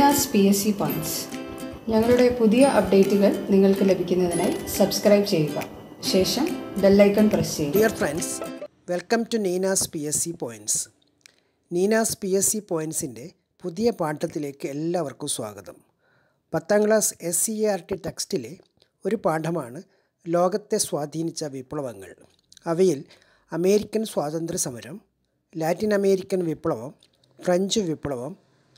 വീനാസ് P S C points ഞങ്ങളുടെ പുതിയ അപ്ഡേറ്റുകൾ നിങ്ങൾക്ക് ലഭിക്കുന്നതിനായി സബ്സ്ക്രൈബ് ചെയ്യുക ശേഷം ബെല്ലൈക്കൺ പ്രസ് ചെയ്യുക dear friends welcome to Neenas P S C points Neenas P S C പോയിൻറ്റ്സിൻ്റെ പുതിയ പാഠത്തിലേക്ക് എല്ലാവർക്കും സ്വാഗതം പത്താം class S C A R T ടെക്സ്റ്റിലെ ഒരു പാഠമാണ് ലോകത്തെ സ്വാധീനിച്ച വിപ്ലവങ്ങൾ അവയിൽ അമേരിക്കൻ സ്വാതന്ത്ര്യ സമരം ലാറ്റിൻ അമേരിക്കൻ വിപ്ലവം ഫ്രഞ്ച് വിപ്ലവം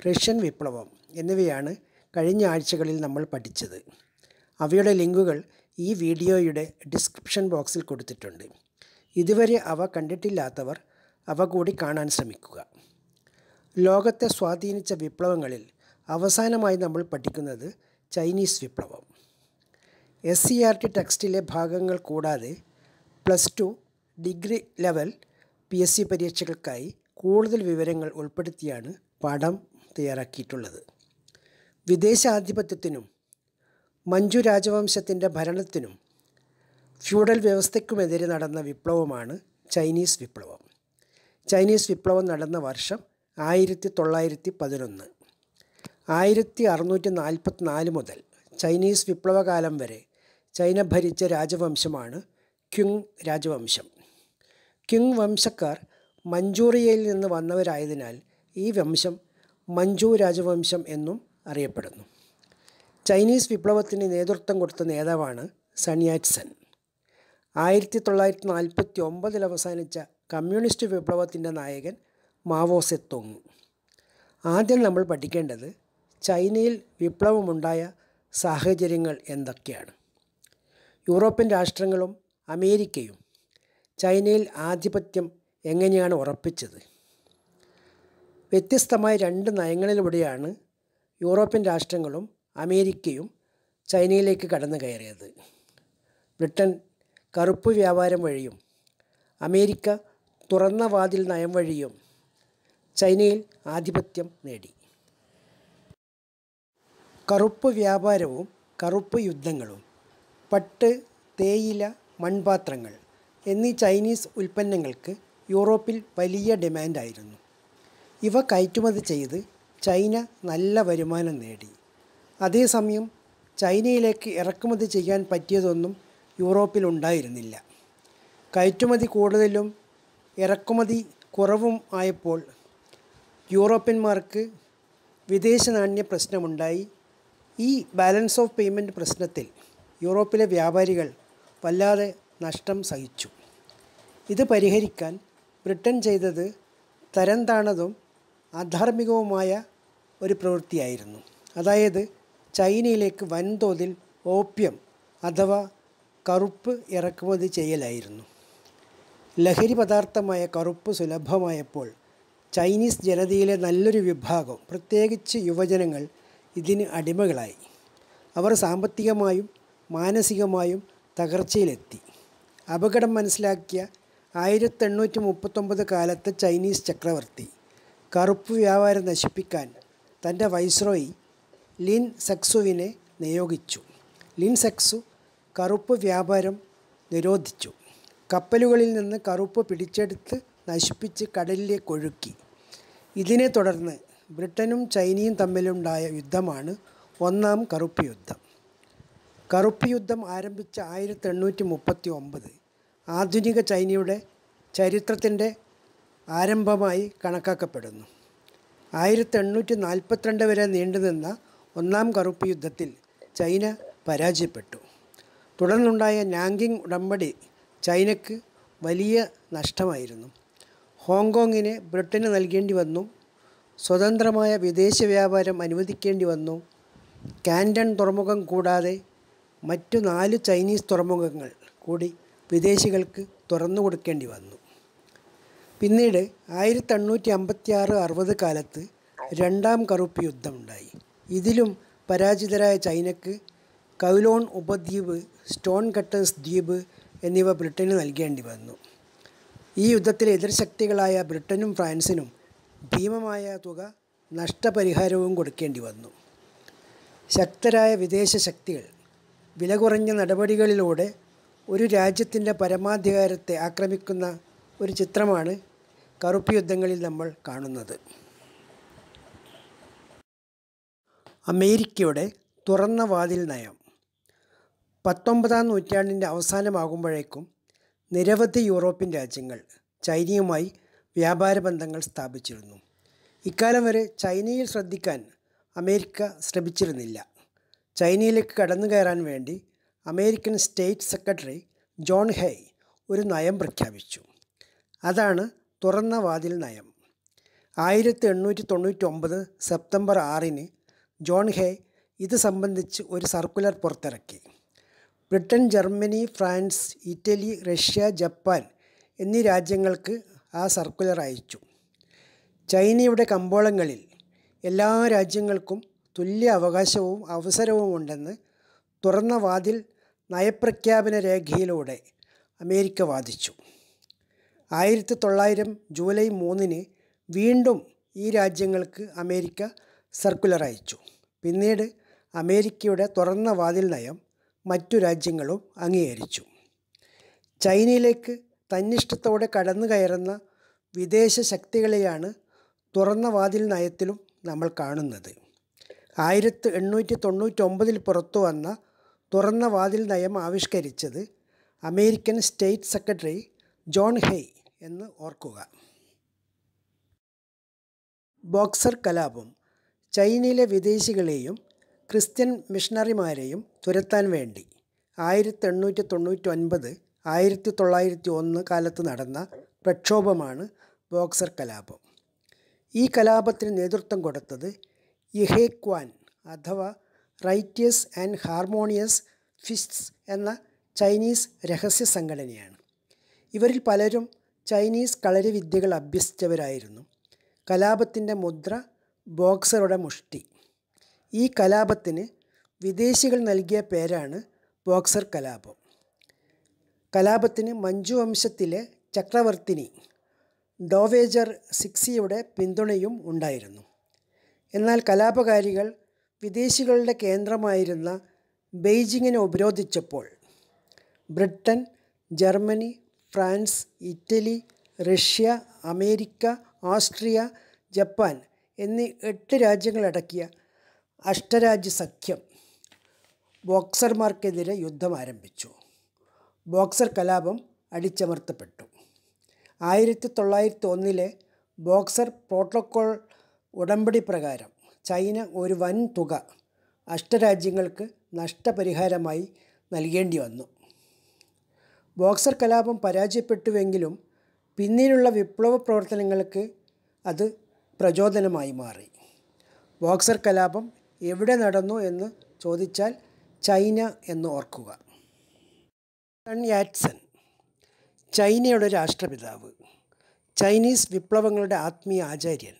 റഷ്യൻ വിപ്ലവം എന്നിവയാണ് കഴിഞ്ഞ ആഴ്ചകളിൽ നമ്മൾ പഠിച്ചത് അവയുടെ ലിങ്കുകൾ ഈ വീഡിയോയുടെ ഡിസ്ക്രിപ്ഷൻ ബോക്സിൽ കൊടുത്തിട്ടുണ്ട് ഇതുവരെ അവ കണ്ടിട്ടില്ലാത്തവർ അവ കൂടി കാണാൻ ശ്രമിക്കുക ലോകത്തെ സ്വാധീനിച്ച വിപ്ലവങ്ങളിൽ അവസാനമായി നമ്മൾ പഠിക്കുന്നത് ചൈനീസ് വിപ്ലവം എസ് സി ആർ ടി ടെക്സ്റ്റിലെ ഭാഗങ്ങൾ കൂടാതെ plus two degree level P S C പരീക്ഷകൾക്കായി കൂടുതൽ വിവരങ്ങൾ ഉൾപ്പെടുത്തിയാണ് പാഠം തയ്യാറാക്കിയിട്ടുള്ളത് വിദേശാധിപത്യത്തിനും മഞ്ജു രാജവംശത്തിൻ്റെ ഭരണത്തിനും ഫ്യൂഡൽ വ്യവസ്ഥയ്ക്കുമെതിരെ നടന്ന വിപ്ലവമാണ് ചൈനീസ് വിപ്ലവം ചൈനീസ് വിപ്ലവം നടന്ന വർഷം ആയിരത്തി തൊള്ളായിരത്തി പതിനൊന്ന് ആയിരത്തി അറുന്നൂറ്റി നാൽപ്പത്തിനാല് മുതൽ ചൈനീസ് വിപ്ലവകാലം വരെ ചൈന ഭരിച്ച രാജവംശമാണ് ക്യുങ് രാജവംശം ക്യുങ് വംശക്കാർ മഞ്ചൂറിയയിൽ നിന്ന് വന്നവരായതിനാൽ ഈ വംശം മഞ്ചു രാജവംശം എന്നും അറിയപ്പെടുന്നു ചൈനീസ് വിപ്ലവത്തിന് നേതൃത്വം കൊടുത്ത നേതാവാണ് സണിയാറ്റ്സൻ ആയിരത്തി തൊള്ളായിരത്തി നാൽപ്പത്തി ഒമ്പതിൽ അവസാനിച്ച കമ്മ്യൂണിസ്റ്റ് വിപ്ലവത്തിൻ്റെ നായകൻ മാവോ സെത്തുങ് ആദ്യം നമ്മൾ പഠിക്കേണ്ടത് ചൈനയിൽ വിപ്ലവമുണ്ടായ സാഹചര്യങ്ങൾ എന്തൊക്കെയാണ് യൂറോപ്യൻ രാഷ്ട്രങ്ങളും അമേരിക്കയും ചൈനയിൽ ആധിപത്യം എങ്ങനെയാണ് ഉറപ്പിച്ചത് വ്യത്യസ്തമായ രണ്ട് നയങ്ങളിലൂടെയാണ് യൂറോപ്യൻ രാഷ്ട്രങ്ങളും അമേരിക്കയും ചൈനയിലേക്ക് കടന്നു കയറിയത് ബ്രിട്ടൻ കറുപ്പ് വ്യാപാരം വഴിയും അമേരിക്ക തുറന്ന വാതിൽ നയം വഴിയും ചൈനയിൽ ആധിപത്യം നേടി കറുപ്പ് വ്യാപാരവും കറുപ്പ് യുദ്ധങ്ങളും പട്ട് തേയില മൺപാത്രങ്ങൾ എന്നീ ചൈനീസ് ഉൽപ്പന്നങ്ങൾക്ക് യൂറോപ്പിൽ വലിയ ഡിമാൻഡായിരുന്നു ഇവ കയറ്റുമതി ചെയ്ത് ചൈന നല്ല വരുമാനം നേടി അതേസമയം ചൈനയിലേക്ക് ഇറക്കുമതി ചെയ്യാൻ പറ്റിയതൊന്നും യൂറോപ്പിൽ ഉണ്ടായിരുന്നില്ല കയറ്റുമതി കൂടുതലും ഇറക്കുമതി കുറവും ആയപ്പോൾ യൂറോപ്യന്മാർക്ക് വിദേശ നാണ്യ പ്രശ്നമുണ്ടായി ഈ ബാലൻസ് ഓഫ് പേയ്മെൻറ്റ് പ്രശ്നത്തിൽ യൂറോപ്പിലെ വ്യാപാരികൾ വല്ലാതെ നഷ്ടം സഹിച്ചു ഇത് പരിഹരിക്കാൻ ബ്രിട്ടൻ ചെയ്തത് തരംതാണതും അധാർമികവുമായ ഒരു പ്രവൃത്തിയായിരുന്നു അതായത് ചൈനയിലേക്ക് വൻതോതിൽ ഓപ്യം അഥവാ കറുപ്പ് ഇറക്കുമതി ചെയ്യലായിരുന്നു ലഹരി പദാർത്ഥമായ കറുപ്പ് സുലഭമായപ്പോൾ ചൈനീസ് ജനതയിലെ നല്ലൊരു വിഭാഗം പ്രത്യേകിച്ച് യുവജനങ്ങൾ ഇതിന് അടിമകളായി അവർ സാമ്പത്തികമായും മാനസികമായും തകർച്ചയിലെത്തി അപകടം മനസ്സിലാക്കിയ ആയിരത്തെണ്ണൂറ്റി മുപ്പത്തൊമ്പത് കാലത്തെ ചൈനീസ് ചക്രവർത്തി കറുപ്പ് വ്യാപാരം നശിപ്പിക്കാൻ തൻ്റെ വൈസ്രോയി ലിൻ സെക്സുവിനെ നിയോഗിച്ചു ലിൻ സെക്സു കറുപ്പ് വ്യാപാരം നിരോധിച്ചു കപ്പലുകളിൽ നിന്ന് കറുപ്പ് പിടിച്ചെടുത്ത് നശിപ്പിച്ച് കടലിലേക്ക് ഒഴുക്കി ഇതിനെ തുടർന്ന് ബ്രിട്ടനും ചൈനയും തമ്മിലുണ്ടായ യുദ്ധമാണ് ഒന്നാം കറുപ്പ് യുദ്ധം കറുപ്പ് യുദ്ധം ആരംഭിച്ച ആയിരത്തി എണ്ണൂറ്റി മുപ്പത്തി ഒമ്പത് ആധുനിക ചൈനയുടെ ചരിത്രത്തിൻ്റെ ആരംഭമായി കണക്കാക്കപ്പെടുന്നു ആയിരത്തി എണ്ണൂറ്റി നാൽപ്പത്തിരണ്ട് വരെ നീണ്ടുനിന്ന ഒന്നാം കറുപ്പ് യുദ്ധത്തിൽ ചൈന പരാജയപ്പെട്ടു തുടർന്നുണ്ടായ നാങ്കിങ് ഉടമ്പടി ചൈനയ്ക്ക് വലിയ നഷ്ടമായിരുന്നു ഹോങ്കോങ്ങിനെ ബ്രിട്ടന് നൽകേണ്ടി വന്നു സ്വതന്ത്രമായ വിദേശ വ്യാപാരം അനുവദിക്കേണ്ടി വന്നു കാൻഡൺ തുറമുഖം കൂടാതെ മറ്റു നാല് ചൈനീസ് തുറമുഖങ്ങൾ കൂടി വിദേശികൾക്ക് തുറന്നു കൊടുക്കേണ്ടി വന്നു പിന്നീട് ആയിരത്തി എണ്ണൂറ്റി അമ്പത്തി ആറ് അറുപത് കാലത്ത് രണ്ടാം കറുപ്പ് യുദ്ധമുണ്ടായി ഇതിലും പരാജിതരായ ചൈനക്ക് കൗലോൺ ഉപദ്വീപ് സ്റ്റോൺ കട്ടേഴ്സ് ദ്വീപ് എന്നിവ ബ്രിട്ടന് നൽകേണ്ടി വന്നു ഈ യുദ്ധത്തിലെ എതിർശക്തികളായ ബ്രിട്ടനും ഫ്രാൻസിനും ഭീമമായ തുക നഷ്ടപരിഹാരവും കൊടുക്കേണ്ടി വന്നു ശക്തരായ വിദേശ ശക്തികൾ വില കുറഞ്ഞ നടപടികളിലൂടെ ഒരു രാജ്യത്തിൻ്റെ പരമാധികാരത്തെ ആക്രമിക്കുന്ന ഒരു ചിത്രമാണ് കറുപ്പ് യുദ്ധങ്ങളിൽ നമ്മൾ കാണുന്നത് അമേരിക്കയുടെ തുറന്ന വാതിൽ നയം പത്തൊമ്പതാം നൂറ്റാണ്ടിൻ്റെ അവസാനമാകുമ്പോഴേക്കും നിരവധി യൂറോപ്യൻ രാജ്യങ്ങൾ ചൈനയുമായി വ്യാപാര ബന്ധങ്ങൾ സ്ഥാപിച്ചിരുന്നു ഇക്കാലം വരെ ചൈനയിൽ ശ്രദ്ധിക്കാൻ അമേരിക്ക ശ്രമിച്ചിരുന്നില്ല ചൈനയിലേക്ക് കടന്നു കയറാൻ വേണ്ടി American state secretary John Hay ഒരു നയം പ്രഖ്യാപിച്ചു അതാണ് തുറന്ന വാതിൽ നയം ആയിരത്തി എണ്ണൂറ്റി തൊണ്ണൂറ്റൊമ്പത് സെപ്റ്റംബർ ആറിന് ജോൺ ഹേ ഇത് സംബന്ധിച്ച് ഒരു സർക്കുലർ പുറത്തിറക്കി Britain Germany France Italy Russia Japan എന്നീ രാജ്യങ്ങൾക്ക് ആ സർക്കുലർ അയച്ചു ചൈനയുടെ കമ്പോളങ്ങളിൽ എല്ലാ രാജ്യങ്ങൾക്കും തുല്യ അവകാശവും അവസരവും ഉണ്ടെന്ന് തുറന്ന വാതിൽ നയപ്രഖ്യാപന രേഖയിലൂടെ അമേരിക്ക വാദിച്ചു ആയിരത്തി തൊള്ളായിരം ജൂലൈ മൂന്നിന് വീണ്ടും ഈ രാജ്യങ്ങൾക്ക് അമേരിക്ക സർക്കുലർ അയച്ചു പിന്നീട് അമേരിക്കയുടെ തുറന്ന വാതിൽ നയം മറ്റു രാജ്യങ്ങളും അംഗീകരിച്ചു ചൈനയിലേക്ക് തന്നിഷ്ടത്തോടെ കടന്നു കയറുന്ന വിദേശ ശക്തികളെയാണ് തുറന്ന വാതിൽ നയത്തിലും നമ്മൾ കാണുന്നത് ആയിരത്തി എണ്ണൂറ്റി തൊണ്ണൂറ്റൊമ്പതിൽ പുറത്തു വന്ന തുറന്ന വാതിൽ നയം ആവിഷ്കരിച്ചത് American state secretary John Hay എന്ന് ഓർക്കുക ബോക്സർ കലാപം ചൈനയിലെ വിദേശികളെയും ക്രിസ്ത്യൻ മിഷണറിമാരെയും തുരത്താൻ വേണ്ടി ആയിരത്തി എണ്ണൂറ്റി തൊണ്ണൂറ്റി ഒൻപത് ആയിരത്തി തൊള്ളായിരത്തി ഒന്ന് കാലത്ത് നടന്ന പ്രക്ഷോഭമാണ് ബോക്സർ കലാപം ഈ കലാപത്തിന് നേതൃത്വം കൊടുത്തത് ഇഹേ ക്വാൻ അഥവാ റൈറ്റിയസ് ആൻഡ് ഹാർമോണിയസ് ഫിസ്റ്റ്സ് എന്ന ചൈനീസ് രഹസ്യ സംഘടനയാണ് ഇവരിൽ പലരും ചൈനീസ് കളരിവിദ്യകൾ അഭ്യസിച്ചവരായിരുന്നു കലാപത്തിൻ്റെ മുദ്ര ബോക്സറുടെ മുഷ്ടി ഈ കലാപത്തിന് വിദേശികൾ നൽകിയ പേരാണ് ബോക്സർ കലാപം കലാപത്തിന് മഞ്ജു വംശത്തിലെ ചക്രവർത്തിനി ഡോവേജർ സിക്സിയുടെ പിന്തുണയും ഉണ്ടായിരുന്നു എന്നാൽ കലാപകാരികൾ വിദേശികളുടെ കേന്ദ്രമായിരുന്ന ബെയ്ജിങ്ങിനെ ഉപരോധിച്ചപ്പോൾ Britain Germany France Italy Russia America Austria Japan എന്നീ എട്ട് രാജ്യങ്ങളടക്കിയ അഷ്ടരാജ്യ സഖ്യം ബോക്സർമാർക്കെതിരെ യുദ്ധം ആരംഭിച്ചു ബോക്സർ കലാപം അടിച്ചമർത്തപ്പെട്ടു ആയിരത്തി തൊള്ളായിരത്തി ഒന്നിലെ ബോക്സർ പ്രോട്ടോക്കോൾ ഉടമ്പടി പ്രകാരം ചൈന ഒരു വൻ തുക അഷ്ടരാജ്യങ്ങൾക്ക് നഷ്ടപരിഹാരമായി നൽകേണ്ടി വന്നു ബോക്സർ കലാപം പരാജയപ്പെട്ടുവെങ്കിലും പിന്നീടുള്ള വിപ്ലവ പ്രവർത്തനങ്ങൾക്ക് അത് പ്രചോദനമായി മാറി ബോക്സർ കലാപം എവിടെ നടന്നു എന്ന് ചോദിച്ചാൽ ചൈന എന്ന് ഓർക്കുക സൺ യാറ്റ്സൺ ചൈനയുടെ രാഷ്ട്രപിതാവ് ചൈനീസ് വിപ്ലവങ്ങളുടെ ആത്മീയ ആചാര്യൻ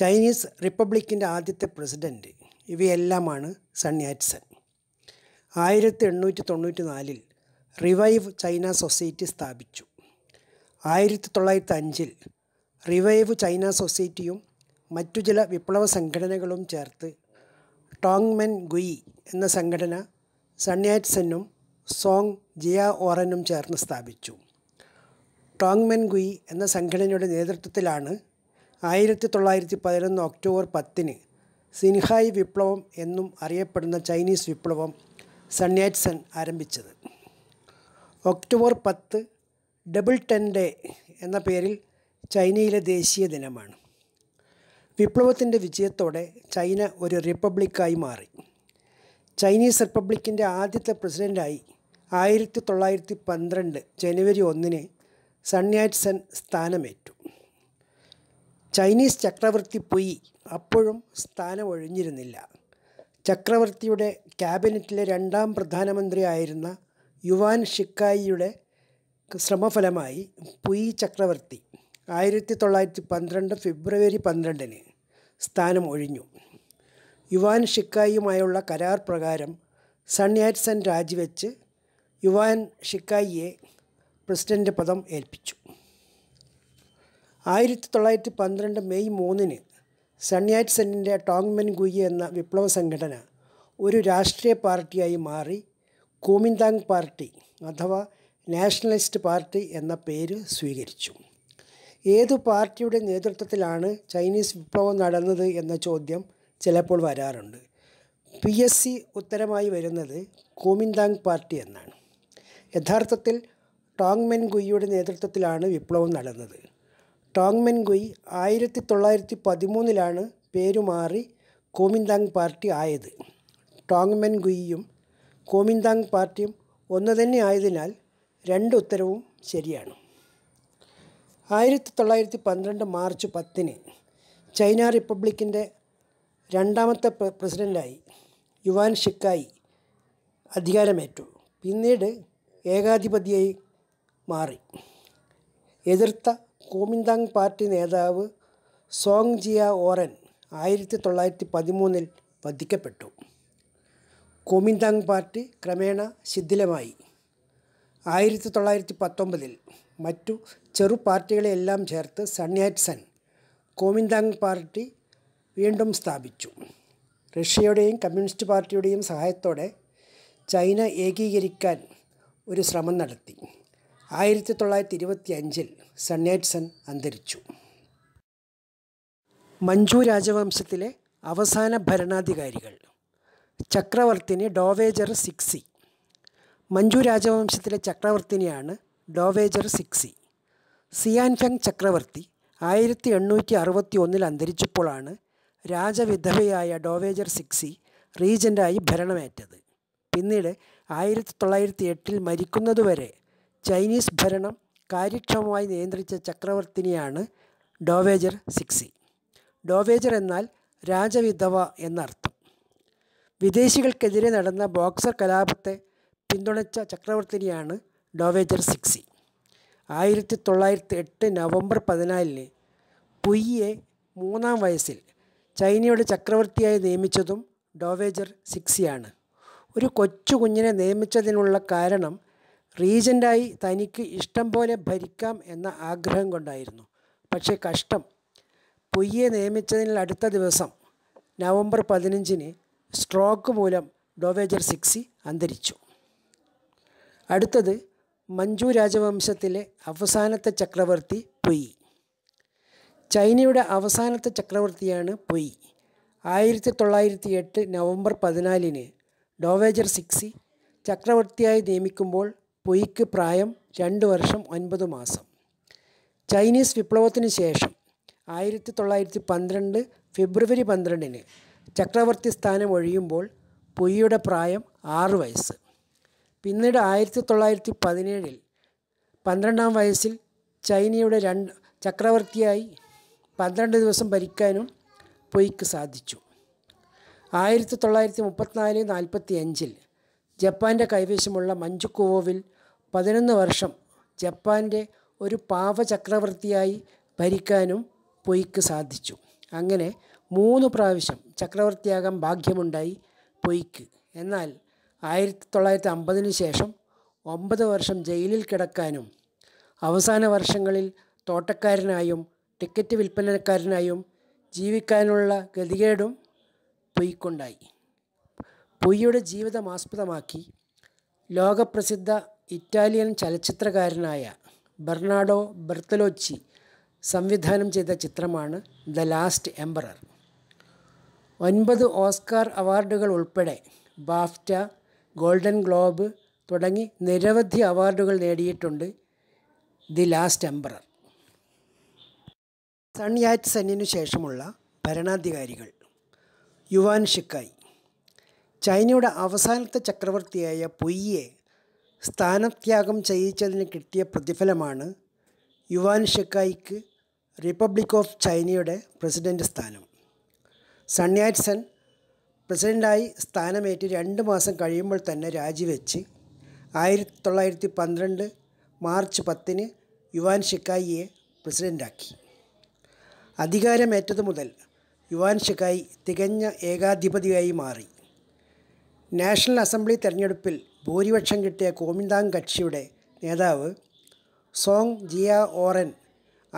ചൈനീസ് റിപ്പബ്ലിക്കിൻ്റെ ആദ്യത്തെ പ്രസിഡൻറ്റ് ഇവയെല്ലാമാണ് സൺ യാറ്റ്സൺ ആയിരത്തി എണ്ണൂറ്റി തൊണ്ണൂറ്റി നാലിൽ റിവൈവ് ചൈന സൊസൈറ്റി സ്ഥാപിച്ചു ആയിരത്തി തൊള്ളായിരത്തി അഞ്ചിൽ റിവൈവ് ചൈന സൊസൈറ്റിയും മറ്റു ചില വിപ്ലവ സംഘടനകളും ചേർത്ത് ടോങ്മെൻ ഗുയി എന്ന സംഘടന സണ്യാറ്റ്സെന്നും സോങ് ജിയ ഓറനും ചേർന്ന് സ്ഥാപിച്ചു ടോങ്മെൻ ഗുയി എന്ന സംഘടനയുടെ നേതൃത്വത്തിലാണ് ആയിരത്തി തൊള്ളായിരത്തി പതിനൊന്ന് ഒക്ടോബർ പത്തിന് സിൻഹായ് വിപ്ലവം എന്നും അറിയപ്പെടുന്ന ചൈനീസ് വിപ്ലവം സണ്യാറ്റ്സൺ ആരംഭിച്ചത് ഒക്ടോബർ പത്ത് ഡബിൾ ടെൻ ഡേ എന്ന പേരിൽ ചൈനയിലെ ദേശീയ ദിനമാണ് വിപ്ലവത്തിൻ്റെ വിജയത്തോടെ ചൈന ഒരു റിപ്പബ്ലിക്കായി മാറി ചൈനീസ് റിപ്പബ്ലിക്കിൻ്റെ ആദ്യത്തെ പ്രസിഡൻ്റായി ആയിരത്തി തൊള്ളായിരത്തി പന്ത്രണ്ട് ജനുവരി ഒന്നിന് സൺയാറ്റ്സൺ സ്ഥാനമേറ്റു ചൈനീസ് ചക്രവർത്തി പുയി അപ്പോഴും സ്ഥാനം ഒഴിഞ്ഞിരുന്നില്ല ചക്രവർത്തിയുടെ ക്യാബിനറ്റിലെ രണ്ടാം പ്രധാനമന്ത്രിയായിരുന്ന യുവാൻ ഷിക്കായിയുടെ ശ്രമഫലമായി പുയി ചക്രവർത്തി ആയിരത്തി തൊള്ളായിരത്തി പന്ത്രണ്ട് ഫെബ്രുവരി പന്ത്രണ്ടിന് സ്ഥാനം ഒഴിഞ്ഞു യുവാൻ ഷിക്കായിയുമായുള്ള കരാർ പ്രകാരം സൺയാറ്റ്സൻ രാജിവെച്ച് യുവാൻ ഷിക്കായിയെ പ്രസിഡൻ്റ് പദം ഏൽപ്പിച്ചു ആയിരത്തി തൊള്ളായിരത്തി പന്ത്രണ്ട് മെയ് മൂന്നിന് സൺയാറ്റ്സെൻ്റെ ടോങ്മെൻ ഗുയി എന്ന വിപ്ലവ സംഘടന ഒരു രാഷ്ട്രീയ പാർട്ടിയായി മാറി കൂമിന്താങ് പാർട്ടി അഥവാ നാഷണലിസ്റ്റ് പാർട്ടി എന്ന പേര് സ്വീകരിച്ചു ഏതു പാർട്ടിയുടെ നേതൃത്വത്തിലാണ് ചൈനീസ് വിപ്ലവം നടന്നത് എന്ന ചോദ്യം ചിലപ്പോൾ വരാറുണ്ട് പി എസ് സി ഉത്തരമായി വരുന്നത് കൂമിന്താങ് പാർട്ടി എന്നാണ് യഥാർത്ഥത്തിൽ ടോങ്മെൻ ഗുയിയുടെ നേതൃത്വത്തിലാണ് വിപ്ലവം നടന്നത് ടോങ്മെൻ ഗുയി ആയിരത്തി തൊള്ളായിരത്തി പതിമൂന്നിലാണ് പേരുമാറി കൂമിന്താങ് പാർട്ടി ആയത് ടോങ്മെൻ ഗുയിയും കോമിന്താങ് പാർട്ടിയും ഒന്നു തന്നെ ആയതിനാൽ രണ്ട് ഉത്തരവും ശരിയാണ് ആയിരത്തി തൊള്ളായിരത്തി പന്ത്രണ്ട് മാർച്ച് പത്തിന് ചൈന റിപ്പബ്ലിക്കിൻ്റെ രണ്ടാമത്തെ പ്രസിഡൻ്റായി യുവാൻ ഷിക്കായി അധികാരമേറ്റു പിന്നീട് ഏകാധിപതിയായി മാറി എതിർത്ത കോമിന്താങ് പാർട്ടി നേതാവ് സോങ് ജിയ ഓറൻ ആയിരത്തി തൊള്ളായിരത്തി പതിമൂന്നിൽ വധിക്കപ്പെട്ടു കുമിന്താങ് പാർട്ടി ക്രമേണ ശിഥിലമായി ആയിരത്തി തൊള്ളായിരത്തി പത്തൊമ്പതിൽ മറ്റു ചെറു പാർട്ടികളെയെല്ലാം ചേർത്ത് സണ്യാറ്റ്സൺ കോമിന്താങ് പാർട്ടി വീണ്ടും സ്ഥാപിച്ചു റഷ്യയുടെയും കമ്മ്യൂണിസ്റ്റ് പാർട്ടിയുടെയും സഹായത്തോടെ ചൈന ഏകീകരിക്കാൻ ഒരു ശ്രമം നടത്തി ആയിരത്തി തൊള്ളായിരത്തി ഇരുപത്തി അഞ്ചിൽ സണ്യാറ്റ്സൺ അന്തരിച്ചു മഞ്ജു രാജവംശത്തിലെ അവസാന ഭരണാധികാരികൾ ചക്രവർത്തിനി ഡോവേജർ സിക്സി മഞ്ജു രാജവംശത്തിലെ ചക്രവർത്തിനിയാണ് ഡോവേജർ സിക്സി സിയാൻഫെങ് ചക്രവർത്തി ആയിരത്തി എണ്ണൂറ്റി അറുപത്തി ഒന്നിൽ അന്തരിച്ചപ്പോഴാണ് രാജവിധവയായ ഡോവേജർ സിക്സി റീജൻ്റായി ഭരണമേറ്റത് പിന്നീട് ആയിരത്തി തൊള്ളായിരത്തി എട്ടിൽ മരിക്കുന്നതുവരെ ചൈനീസ് ഭരണം കാര്യക്ഷമമായി നിയന്ത്രിച്ച ചക്രവർത്തിനിയാണ് ഡോവേജർ സിക്സി ഡോവേജർ എന്നാൽ രാജവിധവ എന്നർത്ഥം വിദേശികൾക്കെതിരെ നടന്ന ബോക്സർ കലാപത്തെ പിന്തുണച്ച ചക്രവർത്തിനിയാണ് ഡോവേജർ സിക്സി ആയിരത്തി തൊള്ളായിരത്തി എട്ട് നവംബർ പതിനാലിന് പുയ്യെ മൂന്നാം വയസ്സിൽ ചൈനയുടെ ചക്രവർത്തിയായി നിയമിച്ചതും ഡോവേജർ സിക്സിയാണ് ഒരു കൊച്ചു കുഞ്ഞിനെ നിയമിച്ചതിനുള്ള കാരണം റീജൻ്റായി തനിക്ക് ഇഷ്ടം പോലെ ഭരിക്കാം എന്ന ആഗ്രഹം കൊണ്ടായിരുന്നു പക്ഷേ കഷ്ടം പുയ്യെ നിയമിച്ചതിൽ അടുത്ത ദിവസം നവംബർ പതിനഞ്ചിന് സ്ട്രോക്ക് മൂലം ഡോവേജർ സിക്സി അന്തരിച്ചു അടുത്തത് മഞ്ജു രാജവംശത്തിലെ അവസാനത്തെ ചക്രവർത്തി പുയി ചൈനയുടെ അവസാനത്തെ ചക്രവർത്തിയാണ് പുയി ആയിരത്തി തൊള്ളായിരത്തി എട്ട് നവംബർ പതിനാലിന് ഡോവേജർ സിക്സി ചക്രവർത്തിയായി നിയമിക്കുമ്പോൾ പുയിക്ക് പ്രായം രണ്ട് വർഷം ഒൻപത് മാസം ചൈനീസ് വിപ്ലവത്തിന് ശേഷം ആയിരത്തി തൊള്ളായിരത്തി പന്ത്രണ്ട് ഫെബ്രുവരി പന്ത്രണ്ടിന് ചക്രവർത്തി സ്ഥാനം ഒഴിയുമ്പോൾ പുയ്യുടെ പ്രായം ആറു വയസ്സ് പിന്നീട് ആയിരത്തി തൊള്ളായിരത്തി പതിനേഴിൽ പന്ത്രണ്ടാം വയസ്സിൽ ചൈനയുടെ രണ്ട് ചക്രവർത്തിയായി പന്ത്രണ്ട് ദിവസം ഭരിക്കാനും പൊയ്ക്ക് സാധിച്ചു ആയിരത്തി തൊള്ളായിരത്തി മുപ്പത്തിനാല് നാൽപ്പത്തി അഞ്ചിൽ ജപ്പാൻ്റെ കൈവശമുള്ള മഞ്ചുക്കുവോവിൽ പതിനൊന്ന് വർഷം ജപ്പാൻ്റെ ഒരു പാവ ചക്രവർത്തിയായി ഭരിക്കാനും പൊയ്ക്ക് സാധിച്ചു അങ്ങനെ മൂന്ന് പ്രാവശ്യം ചക്രവർത്തിയാകാൻ ഭാഗ്യമുണ്ടായി പൊയ്ക്ക് എന്നാൽ ആയിരത്തി തൊള്ളായിരത്തി അമ്പതിന് ശേഷം ഒമ്പത് വർഷം ജയിലിൽ കിടക്കാനും അവസാന വർഷങ്ങളിൽ തോട്ടക്കാരനായും ടിക്കറ്റ് വിൽപ്പനക്കാരനായും ജീവിക്കാനുള്ള ഗതികേടും പൊയ്ക്കുണ്ടായി പൊയ്യുടെ ജീവിതം ആസ്പദമാക്കി ലോകപ്രസിദ്ധ ഇറ്റാലിയൻ ചലച്ചിത്രകാരനായ ബെർണാഡോ ബെർത്തലോച്ചി സംവിധാനം ചെയ്ത ചിത്രമാണ് ദ ലാസ്റ്റ് എംബറർ ഒൻപത് ഓസ്കാർ അവാർഡുകൾ ഉൾപ്പെടെ ബാഫ്റ്റ ഗോൾഡൻ ഗ്ലോബ് തുടങ്ങി നിരവധി അവാർഡുകൾ നേടിയിട്ടുണ്ട് the last emperor Sun Yat സെന്നിനു ശേഷമുള്ള ഭരണാധികാരികൾ യുവാൻ ഷിക്കായി ചൈനയുടെ അവസാനത്തെ ചക്രവർത്തിയായ പൊയ്യെ സ്ഥാനത്യാഗം ചെയ്യിച്ചതിന് കിട്ടിയ പ്രതിഫലമാണ് യുവാൻ ഷിക്കായിക്ക് റിപ്പബ്ലിക് ഓഫ് ചൈനയുടെ പ്രസിഡൻ്റ് സ്ഥാനം സണ്യാറ്റ്സൺ പ്രസിഡൻ്റായി സ്ഥാനമേറ്റ് രണ്ട് മാസം കഴിയുമ്പോൾ തന്നെ രാജിവെച്ച് ആയിരത്തി തൊള്ളായിരത്തി പന്ത്രണ്ട് മാർച്ച് പത്തിന് യുവാൻ ഷിക്കായിയെ പ്രസിഡൻ്റാക്കി അധികാരമേറ്റതു മുതൽ യുവാൻ ഷിക്കായി തികഞ്ഞ ഏകാധിപതിയായി മാറി നാഷണൽ അസംബ്ലി തെരഞ്ഞെടുപ്പിൽ ഭൂരിപക്ഷം കിട്ടിയ കോമിന്താങ് കക്ഷിയുടെ നേതാവ് സോങ് ജിയ ഓറൻ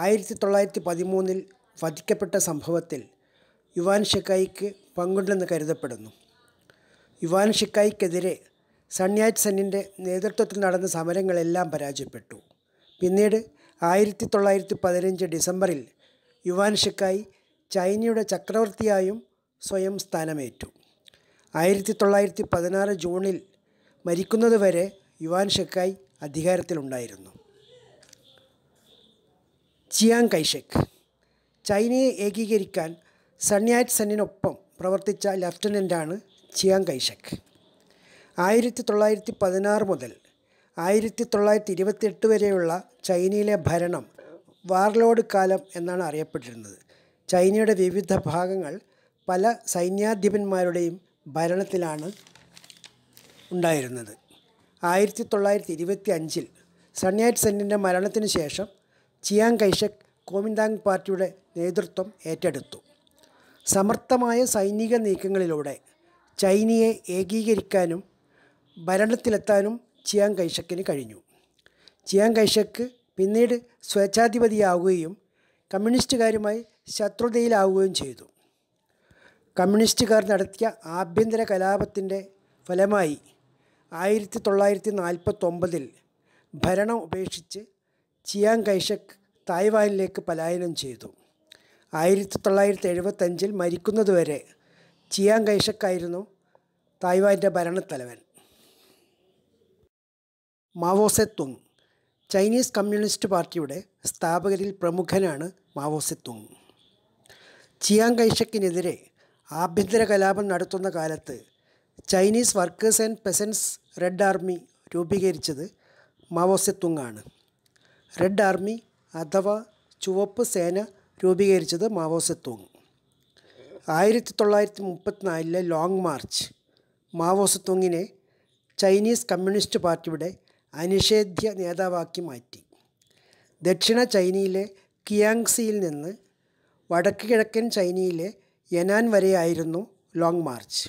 ആയിരത്തി തൊള്ളായിരത്തി പതിമൂന്നിൽ വധിക്കപ്പെട്ട സംഭവത്തിൽ യുവാൻ ഷിക്കായിക്ക് പങ്കുണ്ടെന്ന് കരുതപ്പെടുന്നു യുവാൻ ഷിക്കായിക്കെതിരെ സൺയാജ് സെന്നിൻ്റെ നേതൃത്വത്തിൽ നടന്ന സമരങ്ങളെല്ലാം പരാജയപ്പെട്ടു പിന്നീട് ആയിരത്തി തൊള്ളായിരത്തി പതിനഞ്ച് ഡിസംബറിൽ യുവാൻ ഷിക്കായി ചൈനയുടെ ചക്രവർത്തിയായും സ്വയം സ്ഥാനമേറ്റു ആയിരത്തി തൊള്ളായിരത്തി പതിനാറ് ജൂണിൽ മരിക്കുന്നതുവരെ യുവാൻ ഷെക്കായ് അധികാരത്തിലുണ്ടായിരുന്നു ചിയാങ് കൈഷെക് ചൈനയെ ഏകീകരിക്കാൻ സൺയാറ്റ് സെന്നിനൊപ്പം പ്രവർത്തിച്ച ലഫ്റ്റനൻ്റാണ് ചിയാങ് കൈഷക് ആയിരത്തി തൊള്ളായിരത്തി പതിനാറ് മുതൽ ആയിരത്തി തൊള്ളായിരത്തി ഇരുപത്തിയെട്ട് വരെയുള്ള ചൈനയിലെ ഭരണം വാർലോഡ് കാലം എന്നാണ് അറിയപ്പെട്ടിരുന്നത് ചൈനയുടെ വിവിധ ഭാഗങ്ങൾ പല സൈന്യാധിപന്മാരുടെയും ഭരണത്തിലാണ് ഉണ്ടായിരുന്നത് ആയിരത്തി തൊള്ളായിരത്തി ഇരുപത്തി അഞ്ചിൽ സണ്യാറ്റ് സെന്നിൻ്റെ മരണത്തിന് ശേഷം ചിയാങ് കൈഷക് കോമിന്താങ് പാർട്ടിയുടെ നേതൃത്വം ഏറ്റെടുത്തു സമർത്ഥമായ സൈനിക നീക്കങ്ങളിലൂടെ ചൈനയെ ഏകീകരിക്കാനും ഭരണത്തിലെത്താനും ചിയാങ് കൈഷക്കിന് കഴിഞ്ഞു ചിയാങ് കൈഷക്ക് പിന്നീട് സ്വേച്ഛാധിപതിയാവുകയും കമ്മ്യൂണിസ്റ്റുകാരുമായി ശത്രുതയിലാവുകയും ചെയ്തു കമ്മ്യൂണിസ്റ്റുകാർ നടത്തിയ ആഭ്യന്തര കലാപത്തിൻ്റെ ഫലമായി ആയിരത്തി തൊള്ളായിരത്തി നാൽപ്പത്തൊമ്പതിൽ ഭരണം ഉപേക്ഷിച്ച് ചിയാങ് കൈഷക് തായ്വാനിലേക്ക് പലായനം ചെയ്തു ആയിരത്തി തൊള്ളായിരത്തി എഴുപത്തഞ്ചിൽ മരിക്കുന്നതുവരെ ചിയാൻ കൈഷക്കായിരുന്നു തായ്വാൻ്റെ ഭരണത്തലവൻ മാവോസെത്തുങ് ചൈനീസ് കമ്മ്യൂണിസ്റ്റ് പാർട്ടിയുടെ സ്ഥാപകരിൽ പ്രമുഖനാണ് മാവോസെത്തുങ് ചിയാൻ കൈഷക്കിനെതിരെ ആഭ്യന്തര കലാപം നടത്തുന്ന കാലത്ത് Chinese workers and peasants red army രൂപീകരിച്ചത് മാവോസെത്തുങ് ആണ് റെഡ് ആർമി അഥവാ ചുവപ്പ് സേന രൂപീകരിച്ചത് മാവോസെത്തൂങ് ആയിരത്തി തൊള്ളായിരത്തി മുപ്പത്തിനാലിലെ ലോങ് മാർച്ച് മാവോസെത്തൂങ്ങിനെ ചൈനീസ് കമ്മ്യൂണിസ്റ്റ് പാർട്ടിയുടെ അനിഷേധ്യ നേതാവാക്കി മാറ്റി ദക്ഷിണ ചൈനയിലെ കിയാങ്സിയിൽ നിന്ന് വടക്ക് കിഴക്കൻ ചൈനയിലെ യനാൻ വരെയായിരുന്നു ലോങ് മാർച്ച്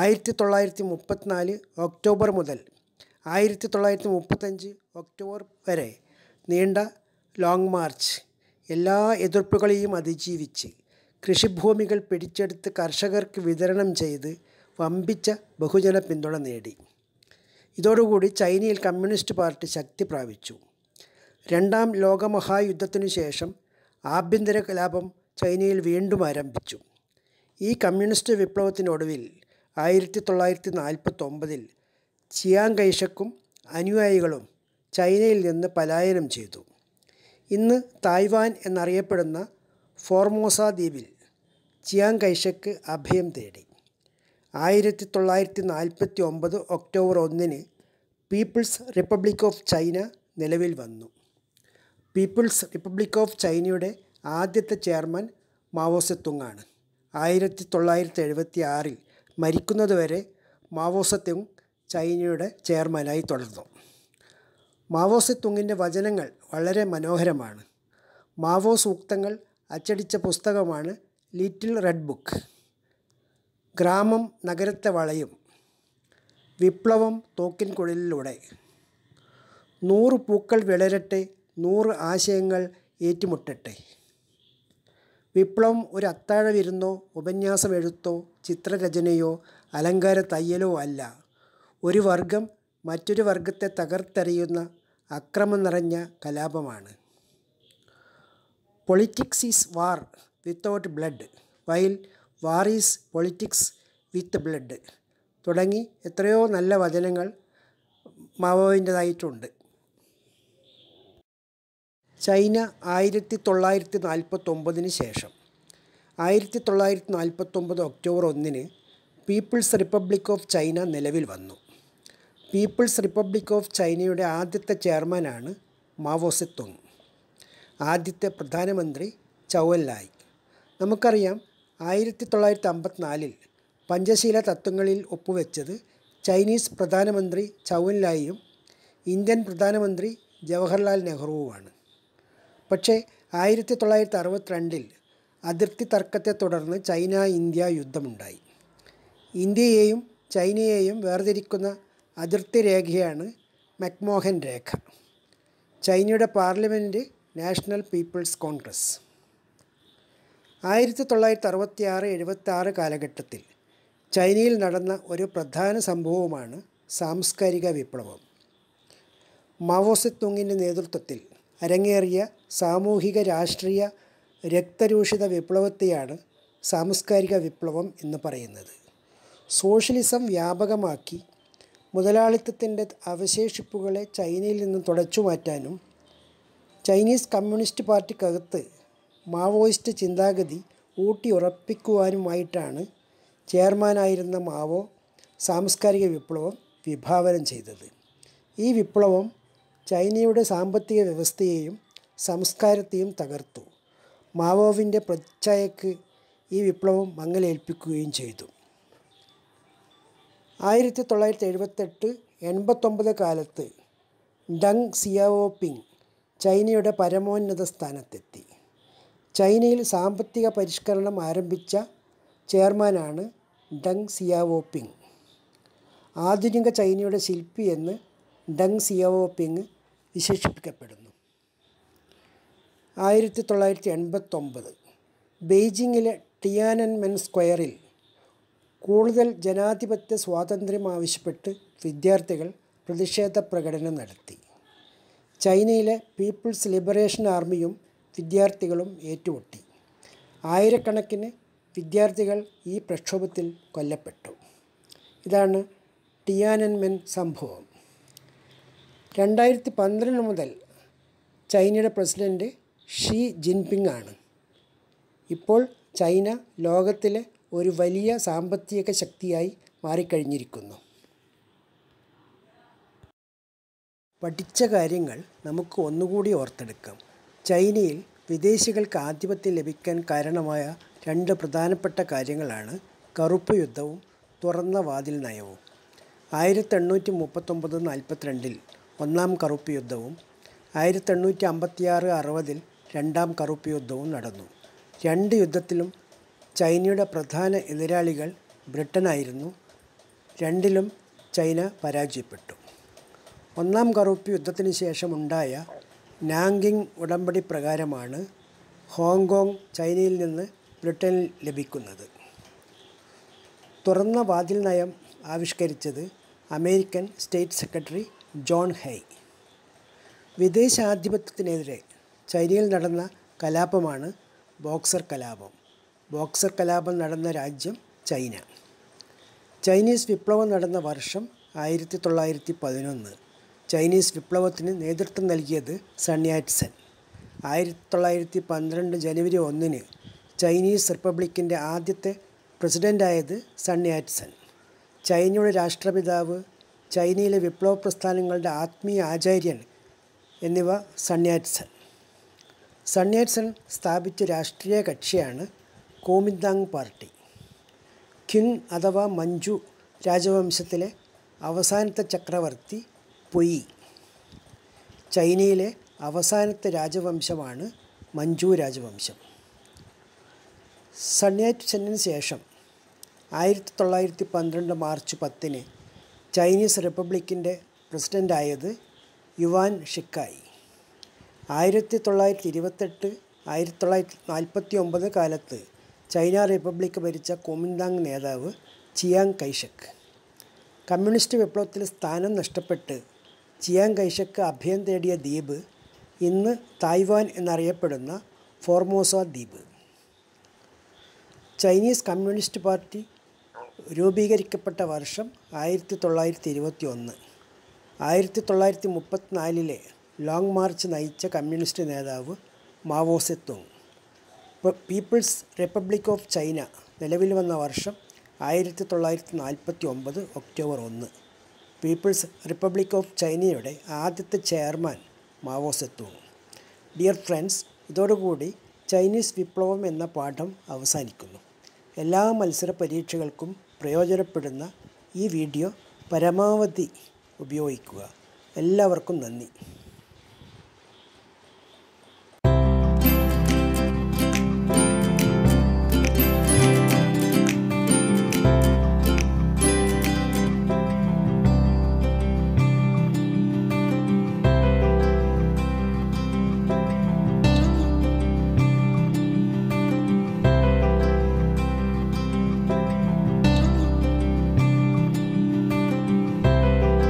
ആയിരത്തി തൊള്ളായിരത്തി മുപ്പത്തിനാല് ഒക്ടോബർ മുതൽ ആയിരത്തി തൊള്ളായിരത്തി മുപ്പത്തഞ്ച് ഒക്ടോബർ വരെ നീണ്ട ലോങ് മാർച്ച് എല്ലാ എതിർപ്പുകളെയും അതിജീവിച്ച് കൃഷിഭൂമികൾ പിടിച്ചെടുത്ത് കർഷകർക്ക് വിതരണം ചെയ്ത് വമ്പിച്ച ബഹുജന പിന്തുണ നേടി ഇതോടുകൂടി ചൈനയിൽ കമ്മ്യൂണിസ്റ്റ് പാർട്ടി ശക്തി പ്രാപിച്ചു രണ്ടാം ലോകമഹായുദ്ധത്തിനു ശേഷം ആഭ്യന്തര കലാപം ചൈനയിൽ വീണ്ടും ആരംഭിച്ചു ഈ കമ്മ്യൂണിസ്റ്റ് വിപ്ലവത്തിനൊടുവിൽ ആയിരത്തി തൊള്ളായിരത്തി നാൽപ്പത്തൊമ്പതിൽ ചിയാങ് കൈഷക്കും അനുയായികളും ചൈനയിൽ നിന്ന് പലായനം ചെയ്തു ഇന്ന് തായ്വാൻ എന്നറിയപ്പെടുന്ന ഫോർമോസ ദ്വീപിൽ ചിയാങ് കൈഷക്ക് അഭയം തേടി ആയിരത്തി തൊള്ളായിരത്തി നാൽപ്പത്തി ഒമ്പത് ഒക്ടോബർ ഒന്നിന് പീപ്പിൾസ് റിപ്പബ്ലിക് ഓഫ് ചൈന നിലവിൽ വന്നു പീപ്പിൾസ് റിപ്പബ്ലിക് ഓഫ് ചൈനയുടെ ആദ്യത്തെ ചെയർമാൻ മാവോസെത്തുങ്ങാണ് ആയിരത്തി തൊള്ളായിരത്തി എഴുപത്തി ആറിൽ മരിക്കുന്നതുവരെ മാവോസെത്തുങ് ചൈനയുടെ ചെയർമാനായി തുടർന്നു മാവോസെത്തുങ്ങിൻ്റെ വചനങ്ങൾ വളരെ മനോഹരമാണ് മാവോ സൂക്തങ്ങൾ അച്ചടിച്ച പുസ്തകമാണ് ലിറ്റിൽ റെഡ് ബുക്ക് ഗ്രാമം നഗരത്തെ വളയും വിപ്ലവം തോക്കിൻ കുഴലിലൂടെ നൂറ് പൂക്കൾ വിളരട്ടെ നൂറ് ആശയങ്ങൾ ഏറ്റുമുട്ടട്ടെ വിപ്ലവം ഒരു അത്താഴ വിരുന്നോ ഉപന്യാസം എഴുത്തോ ചിത്രരചനയോ അലങ്കാര തയ്യലോ അല്ല ഒരു വർഗം മറ്റൊരു വർഗത്തെ തകർത്തെറിയുന്ന അക്രമം നിറഞ്ഞ കലാപമാണ് politics is war without blood while war is politics with blood തുടങ്ങി എത്രയോ നല്ല വചനങ്ങൾ മാവോവിൻ്റേതായിട്ടുണ്ട് ചൈന ആയിരത്തി തൊള്ളായിരത്തി നാൽപ്പത്തൊമ്പതിന് ശേഷം ആയിരത്തി തൊള്ളായിരത്തി നാൽപ്പത്തൊമ്പത് ഒക്ടോബർ ഒന്നിന് പീപ്പിൾസ് റിപ്പബ്ലിക് ഓഫ് ചൈന നിലവിൽ വന്നു പീപ്പിൾസ് റിപ്പബ്ലിക് ഓഫ് ചൈനയുടെ ആദ്യത്തെ ചെയർമാനാണ് മാവോസെത്തുങ് ആദ്യത്തെ പ്രധാനമന്ത്രി ചൗവല്ലായി നമുക്കറിയാം ആയിരത്തി തൊള്ളായിരത്തി അമ്പത്തിനാലിൽ പഞ്ചശീല തത്വങ്ങളിൽ ഒപ്പുവെച്ചത് ചൈനീസ് പ്രധാനമന്ത്രി ചൗവൻലായിയും ഇന്ത്യൻ പ്രധാനമന്ത്രി ജവഹർലാൽ നെഹ്റുവുമാണ് പക്ഷേ ആയിരത്തി തൊള്ളായിരത്തി അറുപത്തിരണ്ടിൽ അതിർത്തി തർക്കത്തെ തുടർന്ന് ചൈന ഇന്ത്യ യുദ്ധമുണ്ടായി ഇന്ത്യയെയും ചൈനയെയും വേർതിരിക്കുന്ന അതിർത്തി രേഖയാണ് മക്മോഹൻ രേഖ ചൈനയുടെ പാർലമെൻറ്റ് നാഷണൽ പീപ്പിൾസ് കോൺഗ്രസ് ആയിരത്തി തൊള്ളായിരത്തി അറുപത്തി ആറ് എഴുപത്തി ആറ് കാലഘട്ടത്തിൽ ചൈനയിൽ നടന്ന ഒരു പ്രധാന സംഭവമാണ് സാംസ്കാരിക വിപ്ലവം മാവോസെത്തുങ്ങിൻ്റെ നേതൃത്വത്തിൽ അരങ്ങേറിയ സാമൂഹിക രാഷ്ട്രീയ രക്തരൂഷിത വിപ്ലവത്തെയാണ് സാംസ്കാരിക വിപ്ലവം എന്ന് പറയുന്നത് സോഷ്യലിസം വ്യാപകമാക്കി മുതലാളിത്തത്തിൻ്റെ അവശേഷിപ്പുകളെ ചൈനയിൽ നിന്ന് തുടച്ചു മാറ്റാനും ചൈനീസ് കമ്മ്യൂണിസ്റ്റ് പാർട്ടിക്കകത്ത് മാവോയിസ്റ്റ് ചിന്താഗതി ഊട്ടിയുറപ്പിക്കുവാനുമായിട്ടാണ് ചെയർമാനായിരുന്ന മാവോ സാംസ്കാരിക വിപ്ലവം വിഭാവനം ചെയ്തത് ഈ വിപ്ലവം ചൈനയുടെ സാമ്പത്തിക വ്യവസ്ഥയെയും സംസ്കാരത്തെയും തകർത്തു മാവോവിൻ്റെ പ്രതിച്ഛായക്ക് ഈ വിപ്ലവം മങ്ങലേൽപ്പിക്കുകയും ചെയ്തു ആയിരത്തി തൊള്ളായിരത്തി എഴുപത്തെട്ട് എൺപത്തൊമ്പത് കാലത്ത് ഡങ് സിയാവോപിങ് ചൈനയുടെ പരമോന്നത സ്ഥാനത്തെത്തി ചൈനയിൽ സാമ്പത്തിക പരിഷ്കരണം ആരംഭിച്ച ചെയർമാനാണ് ഡങ് സിയാവോപിങ് ആധുനിക ചൈനയുടെ ശില്പി എന്ന് ഡങ് സിയാവോപിങ് വിശേഷിപ്പിക്കപ്പെടുന്നു ആയിരത്തി തൊള്ളായിരത്തി എൺപത്തൊമ്പത് ബെയ്ജിങ്ങിലെ മെൻ സ്ക്വയറിൽ കൂടുതൽ ജനാധിപത്യ സ്വാതന്ത്ര്യം ആവശ്യപ്പെട്ട് വിദ്യാർത്ഥികൾ പ്രതിഷേധ പ്രകടനം നടത്തി ചൈനയിലെ പീപ്പിൾസ് ലിബറേഷൻ ആർമിയും വിദ്യാർത്ഥികളും ഏറ്റുമുട്ടി ആയിരക്കണക്കിന് വിദ്യാർത്ഥികൾ ഈ പ്രക്ഷോഭത്തിൽ കൊല്ലപ്പെട്ടു ഇതാണ് ടിയാനൻമെൻ സംഭവം രണ്ടായിരത്തി പന്ത്രണ്ട് മുതൽ ചൈനയുടെ പ്രസിഡൻറ്റ് ഷീ ജിൻപിങ് ആണ് ഇപ്പോൾ ചൈന ലോകത്തിലെ ഒരു വലിയ സാമ്പത്തിക ശക്തിയായി മാറിക്കഴിഞ്ഞിരിക്കുന്നു പഠിച്ച കാര്യങ്ങൾ നമുക്ക് ഒന്നുകൂടി ഓർത്തെടുക്കാം ചൈനയിൽ വിദേശികൾക്ക് ആധിപത്യം ലഭിക്കാൻ കാരണമായ രണ്ട് പ്രധാനപ്പെട്ട കാര്യങ്ങളാണ് കറുപ്പ് യുദ്ധവും തുറന്ന വാതിൽ നയവും ആയിരത്തി എണ്ണൂറ്റി മുപ്പത്തൊമ്പത് നാൽപ്പത്തിരണ്ടിൽ ഒന്നാം കറുപ്പ് യുദ്ധവും ആയിരത്തി എണ്ണൂറ്റി അമ്പത്തിയാറ് അറുപതിൽ രണ്ടാം കറുപ്പ് യുദ്ധവും നടന്നു രണ്ട് യുദ്ധത്തിലും ചൈനയുടെ പ്രധാന എതിരാളികൾ ബ്രിട്ടനായിരുന്നു രണ്ടിലും ചൈന പരാജയപ്പെട്ടു ഒന്നാം കറുപ്പ് യുദ്ധത്തിന് ശേഷമുണ്ടായ നാങ്കിങ് ഉടമ്പടി പ്രകാരമാണ് ഹോങ്കോങ് ചൈനയിൽ നിന്ന് ബ്രിട്ടനിൽ ലഭിക്കുന്നത് തുറന്ന വാതിൽ നയം ആവിഷ്കരിച്ചത് American state secretary John Hay വിദേശാധിപത്യത്തിനെതിരെ ചൈനയിൽ നടന്ന കലാപമാണ് ബോക്സർ കലാപം കലാപം നടന്ന രാജ്യം ചൈന ചൈനീസ് വിപ്ലവം നടന്ന വർഷം ആയിരത്തി തൊള്ളായിരത്തി പതിനൊന്ന് ചൈനീസ് വിപ്ലവത്തിന് നേതൃത്വം നൽകിയത് സണ്യാറ്റ്സൺ ആയിരത്തി തൊള്ളായിരത്തി പന്ത്രണ്ട് ജനുവരി ഒന്നിന് ചൈനീസ് റിപ്പബ്ലിക്കിൻ്റെ ആദ്യത്തെ പ്രസിഡൻ്റായത് സണ്യാറ്റ്സൺ ചൈനയുടെ രാഷ്ട്രപിതാവ് ചൈനയിലെ വിപ്ലവ പ്രസ്ഥാനങ്ങളുടെ ആത്മീയ ആചാര്യൻ എന്നിവ സണ്യാറ്റ്സൺ സണ്യാറ്റ്സൺ സ്ഥാപിച്ച രാഷ്ട്രീയ കക്ഷിയാണ് കോമിന്താങ് പാർട്ടി ഖിങ് അഥവാ മഞ്ജു രാജവംശത്തിലെ അവസാനത്തെ ചക്രവർത്തി പൊയി ചൈനയിലെ അവസാനത്തെ രാജവംശമാണ് മഞ്ജു രാജവംശം സണ്യാറ്റ് സെന്നിന് ശേഷം ആയിരത്തി തൊള്ളായിരത്തി പന്ത്രണ്ട് മാർച്ച് പത്തിന് ചൈനീസ് റിപ്പബ്ലിക്കിൻ്റെ പ്രസിഡൻ്റായത് യുവാൻ ഷിക്കായി ആയിരത്തി തൊള്ളായിരത്തി ഇരുപത്തെട്ട് ആയിരത്തി തൊള്ളായിരത്തി നാൽപ്പത്തി ഒമ്പത് കാലത്ത് ചൈന റിപ്പബ്ലിക് ഭരിച്ച കുമിന്താങ് നേതാവ് ചിയാങ് കൈഷക്ക് കമ്മ്യൂണിസ്റ്റ് വിപ്ലവത്തിൽ സ്ഥാനം നഷ്ടപ്പെട്ട് ചിയാങ് കൈഷക്ക് അഭയം തേടിയ ദ്വീപ് ഇന്ന് തായ്വാൻ എന്നറിയപ്പെടുന്ന ഫോർമോസ ദ്വീപ് ചൈനീസ് കമ്മ്യൂണിസ്റ്റ് പാർട്ടി രൂപീകരിക്കപ്പെട്ട വർഷം ആയിരത്തി തൊള്ളായിരത്തി ഇരുപത്തി ഒന്ന് ആയിരത്തി തൊള്ളായിരത്തി മുപ്പത്തിനാലിലെ ലോങ് മാർച്ച് നയിച്ച കമ്മ്യൂണിസ്റ്റ് നേതാവ് Mao Zedong people's republic of China നിലവിൽ വന്ന വർഷം ആയിരത്തി തൊള്ളായിരത്തി നാൽപ്പത്തി ഒമ്പത് ഒക്ടോബർ ഒന്ന് പീപ്പിൾസ് റിപ്പബ്ലിക് ഓഫ് ചൈനയുടെ ആദ്യത്തെ chairman Mao Zedong dear friends ഇതോടുകൂടി ചൈനീസ് വിപ്ലവം എന്ന പാഠം അവസാനിക്കുന്നു എല്ലാ മത്സര പരീക്ഷകൾക്കും പ്രയോജനപ്പെടുന്ന ഈ വീഡിയോ പരമാവധി ഉപയോഗിക്കുക എല്ലാവർക്കും നന്ദി